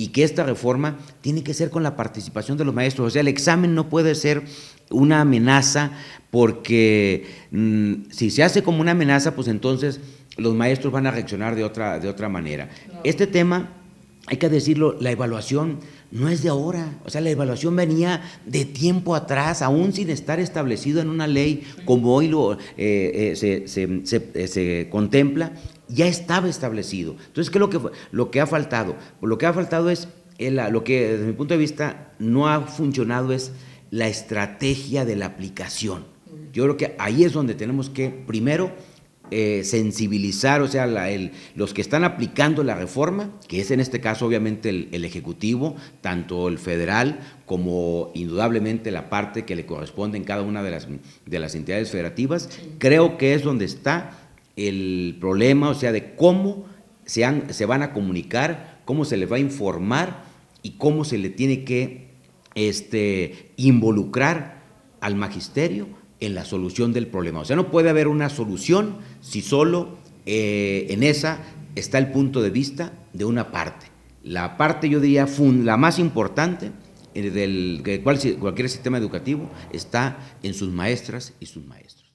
y que esta reforma tiene que ser con la participación de los maestros. O sea, el examen no puede ser una amenaza porque mm, si se hace como una amenaza, pues entonces los maestros van a reaccionar de otra, de otra manera. Este tema hay que decirlo, la evaluación no es de ahora, o sea, la evaluación venía de tiempo atrás, aún sin estar establecido en una ley como hoy lo, eh, eh, eh, se, contempla, ya estaba establecido. Entonces, ¿qué es lo que, lo que ha faltado? Lo que ha faltado es, lo que desde mi punto de vista no ha funcionado es la estrategia de la aplicación. Yo creo que ahí es donde tenemos que, primero, eh, sensibilizar, o sea, los que están aplicando la reforma, que es en este caso obviamente el, Ejecutivo, tanto el federal como indudablemente la parte que le corresponde en cada una de las, de las entidades federativas, creo que es donde está el problema, o sea, de cómo se, van a comunicar, cómo se les va a informar y cómo se le tiene que este, involucrar al magisterio en la solución del problema. O sea, no puede haber una solución si solo eh, en esa está el punto de vista de una parte. La parte, yo diría, la más importante eh, del de cualquier sistema educativo está en sus maestras y sus maestros.